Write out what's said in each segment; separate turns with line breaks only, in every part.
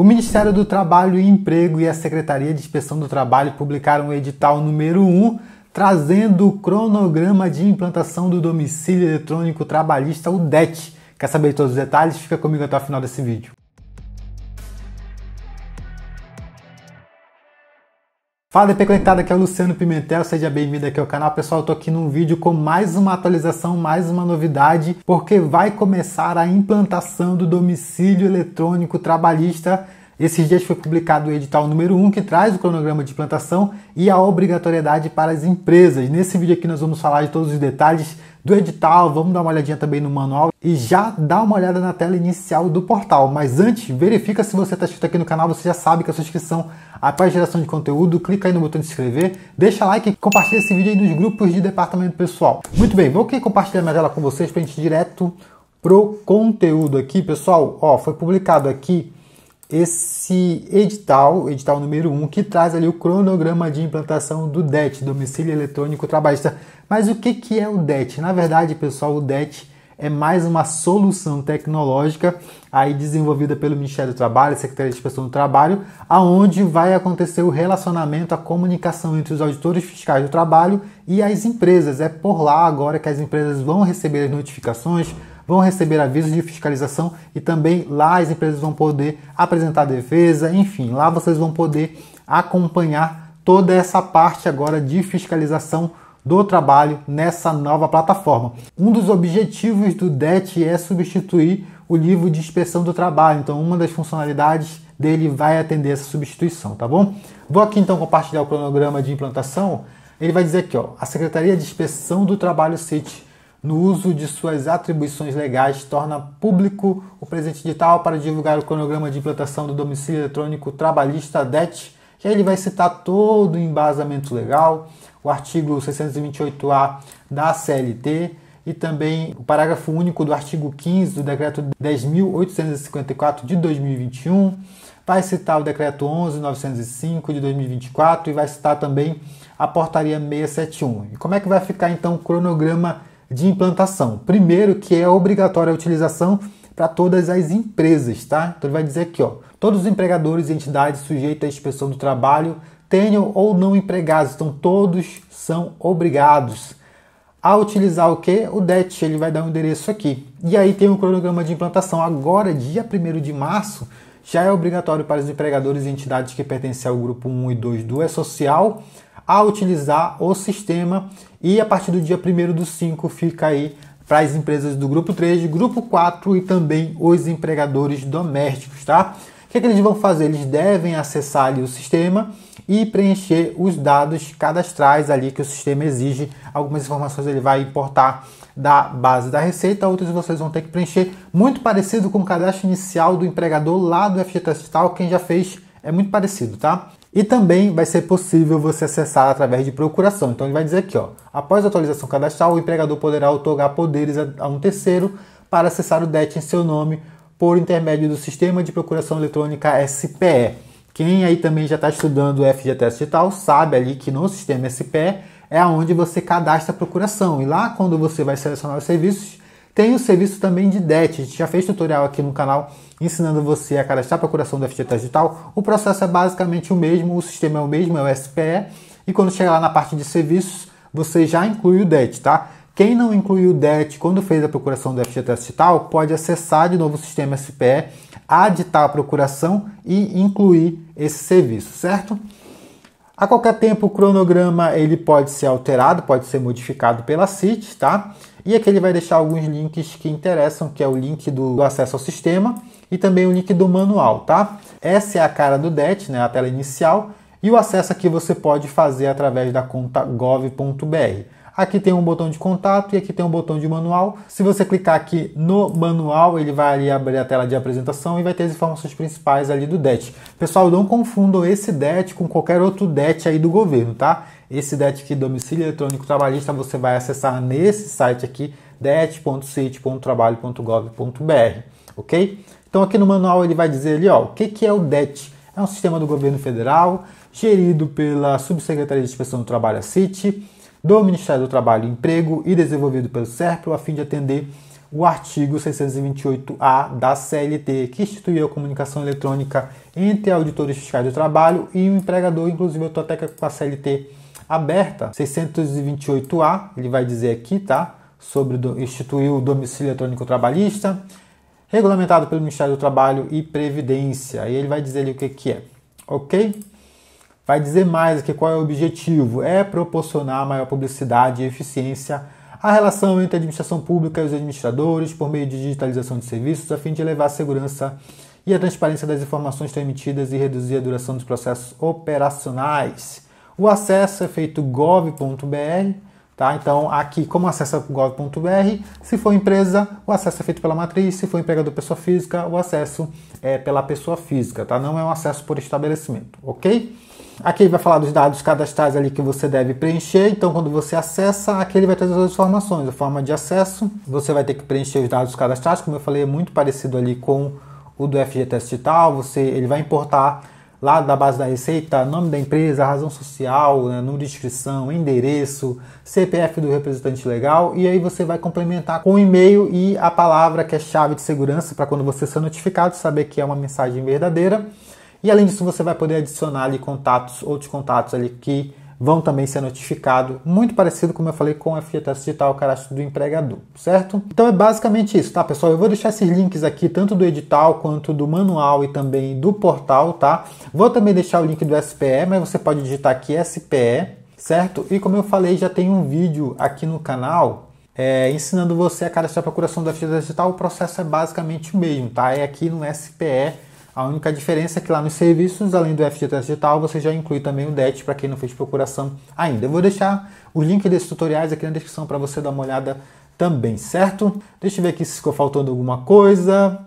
O Ministério do Trabalho e Emprego e a Secretaria de Inspeção do Trabalho publicaram o edital número 1, trazendo o cronograma de implantação do domicílio eletrônico trabalhista, o DET. Quer saber todos os detalhes? Fica comigo até o final desse vídeo. Fala DP aqui é o Luciano Pimentel, seja bem-vindo aqui ao canal. Pessoal, eu tô aqui num vídeo com mais uma atualização, mais uma novidade, porque vai começar a implantação do domicílio eletrônico trabalhista. Esses dias foi publicado o edital número 1, que traz o cronograma de implantação e a obrigatoriedade para as empresas. Nesse vídeo aqui nós vamos falar de todos os detalhes, do edital, vamos dar uma olhadinha também no manual e já dá uma olhada na tela inicial do portal. Mas antes, verifica se você está inscrito aqui no canal, você já sabe que a sua inscrição após geração de conteúdo, clica aí no botão de inscrever, deixa like e compartilha esse vídeo aí nos grupos de departamento pessoal. Muito bem, vou aqui compartilhar minha tela com vocês para a gente ir direto pro conteúdo aqui, pessoal. Ó, foi publicado aqui esse edital, edital número 1, um, que traz ali o cronograma de implantação do DET, domicílio eletrônico trabalhista. Mas o que, que é o DET? Na verdade, pessoal, o DET é mais uma solução tecnológica aí desenvolvida pelo Ministério do Trabalho, Secretaria de Inspeção do Trabalho, aonde vai acontecer o relacionamento, a comunicação entre os auditores fiscais do trabalho e as empresas. É por lá agora que as empresas vão receber as notificações, vão receber avisos de fiscalização e também lá as empresas vão poder apresentar defesa, enfim, lá vocês vão poder acompanhar toda essa parte agora de fiscalização do trabalho nessa nova plataforma. Um dos objetivos do DET é substituir o livro de inspeção do trabalho, então uma das funcionalidades dele vai atender essa substituição, tá bom? Vou aqui então compartilhar o cronograma de implantação. Ele vai dizer aqui, ó, a Secretaria de Inspeção do Trabalho CIT no uso de suas atribuições legais, torna público o presente edital para divulgar o cronograma de implantação do domicílio eletrônico trabalhista DET, e aí ele vai citar todo o embasamento legal, o artigo 628-A da CLT e também o parágrafo único do artigo 15 do decreto 10.854 de 2021, vai citar o decreto 11.905 de 2024 e vai citar também a portaria 671. E como é que vai ficar então o cronograma de implantação. Primeiro, que é obrigatória a utilização para todas as empresas, tá? Então ele vai dizer aqui, ó, todos os empregadores e entidades sujeitas à inspeção do trabalho tenham ou não empregados, então todos são obrigados a utilizar o que? O DET, ele vai dar um endereço aqui. E aí tem um cronograma de implantação. Agora, dia 1 de março, já é obrigatório para os empregadores e entidades que pertencem ao grupo 1 e 2 do E-Social a utilizar o sistema e a partir do dia 1 do 5 fica aí para as empresas do grupo 3, grupo 4 e também os empregadores domésticos, tá? O que, é que eles vão fazer? Eles devem acessar ali o sistema e preencher os dados cadastrais ali que o sistema exige. Algumas informações ele vai importar da base da receita, outras vocês vão ter que preencher. Muito parecido com o cadastro inicial do empregador lá do FGTS quem já fez é muito parecido, tá? E também vai ser possível você acessar através de procuração. Então ele vai dizer aqui, ó, após a atualização cadastral, o empregador poderá otorgar poderes a um terceiro para acessar o DET em seu nome por intermédio do Sistema de Procuração Eletrônica SPE. Quem aí também já está estudando o FGTS Digital sabe ali que no sistema SPE é onde você cadastra a procuração. E lá, quando você vai selecionar os serviços, tem o serviço também de DET. A gente já fez tutorial aqui no canal ensinando você a cadastrar a procuração do FGTS Digital. O processo é basicamente o mesmo, o sistema é o mesmo, é o SPE. E quando chegar lá na parte de serviços, você já inclui o DET, tá? Quem não incluiu o DET quando fez a procuração do FGTS Digital pode acessar de novo o sistema SPE, aditar a procuração e incluir esse serviço, certo? A qualquer tempo o cronograma ele pode ser alterado, pode ser modificado pela CIT, tá? E aqui ele vai deixar alguns links que interessam, que é o link do, do acesso ao sistema e também o link do manual, tá? Essa é a cara do DET, né, a tela inicial, e o acesso aqui você pode fazer através da conta gov.br. Aqui tem um botão de contato e aqui tem um botão de manual. Se você clicar aqui no manual, ele vai abrir a tela de apresentação e vai ter as informações principais ali do DET. Pessoal, não confundam esse DET com qualquer outro DET aí do governo, tá? Esse DET aqui, domicílio eletrônico trabalhista, você vai acessar nesse site aqui, det.sit.trabalho.gov.br, ok? Então aqui no manual ele vai dizer ali, ó, o que, que é o DET? É um sistema do governo federal, gerido pela Subsecretaria de Inspeção do Trabalho, a CIT, do Ministério do Trabalho e Emprego e desenvolvido pelo SERPRO a fim de atender o artigo 628-A da CLT, que instituiu a comunicação eletrônica entre auditores fiscais do trabalho e o empregador, inclusive eu estou até com a CLT aberta, 628-A, ele vai dizer aqui, tá? Sobre do, instituir o domicílio eletrônico trabalhista, regulamentado pelo Ministério do Trabalho e Previdência. Aí ele vai dizer ali o que, que é, ok? vai dizer mais aqui qual é o objetivo: é proporcionar maior publicidade e eficiência à relação entre a administração pública e os administradores por meio de digitalização de serviços, a fim de elevar a segurança e a transparência das informações transmitidas e reduzir a duração dos processos operacionais. O acesso é feito gov.br, tá? Então, aqui, como acessa gov.br, se for empresa, o acesso é feito pela matriz, se for empregador pessoa física, o acesso é pela pessoa física, tá? Não é um acesso por estabelecimento, ok? Aqui ele vai falar dos dados cadastrais ali que você deve preencher. Então, quando você acessa, aqui ele vai trazer as informações. A forma de acesso, você vai ter que preencher os dados cadastrais, como eu falei, é muito parecido ali com o do FGTS Digital. Você, ele vai importar lá da base da receita, nome da empresa, razão social, né, número de inscrição, endereço, CPF do representante legal e aí você vai complementar com o e-mail e a palavra que é chave de segurança para quando você ser notificado saber que é uma mensagem verdadeira. E além disso, você vai poder adicionar ali contatos, outros contatos ali que vão também ser notificados, muito parecido, como eu falei, com a FIATAS Digital, o cadastro do empregador, certo? Então é basicamente isso, tá, pessoal? Eu vou deixar esses links aqui, tanto do edital quanto do manual e também do portal, tá? Vou também deixar o link do SPE, mas você pode digitar aqui SPE, certo? E como eu falei, já tem um vídeo aqui no canal é, ensinando você a cadastrar a procuração da FIATAS Digital, o processo é basicamente o mesmo, tá? É aqui no SPE a única diferença é que lá nos serviços, além do FGTS Digital, você já inclui também o DET para quem não fez procuração ainda. Eu vou deixar o link desses tutoriais aqui na descrição para você dar uma olhada também, certo? Deixa eu ver aqui se ficou faltando alguma coisa.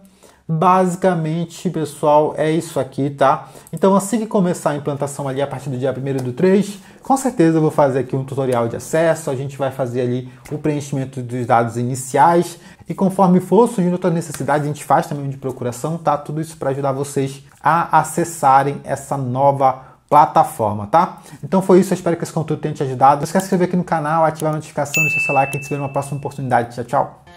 Basicamente, pessoal, é isso aqui, tá? Então, assim que começar a implantação ali a partir do dia 1 do 3, com certeza eu vou fazer aqui um tutorial de acesso, a gente vai fazer ali o preenchimento dos dados iniciais e conforme for surgindo outra necessidade, a gente faz também de procuração, tá? Tudo isso para ajudar vocês a acessarem essa nova plataforma, tá? Então foi isso, eu espero que esse conteúdo tenha te ajudado. Não esquece de se inscrever aqui no canal, ativar a notificação, deixar seu like e a gente se vê numa próxima oportunidade. Tchau, tchau!